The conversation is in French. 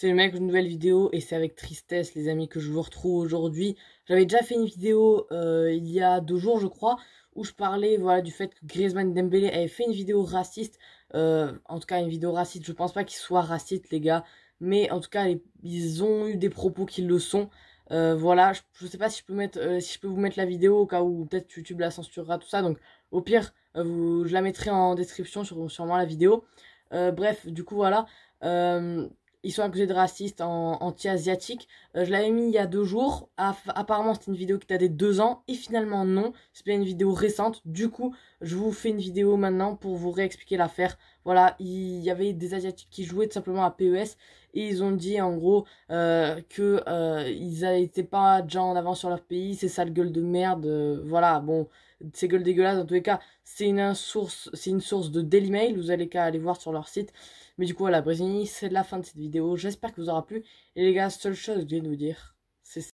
c'est le mec une nouvelle vidéo et c'est avec tristesse les amis que je vous retrouve aujourd'hui. J'avais déjà fait une vidéo euh, il y a deux jours je crois où je parlais voilà du fait que Griezmann Dembélé avait fait une vidéo raciste, euh, en tout cas une vidéo raciste. Je pense pas qu'il soit raciste les gars, mais en tout cas ils ont eu des propos qui le sont. Euh, voilà, je, je, sais pas si je peux mettre, si je peux vous mettre la vidéo au cas où peut-être YouTube la censurera tout ça. Donc au pire, je la mettrai en description sur sûrement la vidéo. bref, du coup voilà. Euh, ils sont accusés de raciste anti-asiatique. Euh, je l'avais mis il y a deux jours. apparemment, c'était une vidéo qui date de deux ans. Et finalement, non. C'était une vidéo récente. Du coup, je vous fais une vidéo maintenant pour vous réexpliquer l'affaire voilà, il y avait des Asiatiques qui jouaient tout simplement à PES et ils ont dit en gros euh, que euh, ils n'étaient pas déjà en avant sur leur pays, c'est sale gueule de merde, euh, voilà, bon, c'est gueule dégueulasse, en tous les cas, c'est une source, c'est une source de Daily Mail, vous allez qu'à aller voir sur leur site. Mais du coup, voilà, Brésilien, c'est la fin de cette vidéo, j'espère que vous aura plu. Et les gars, seule chose que je viens nous dire, c'est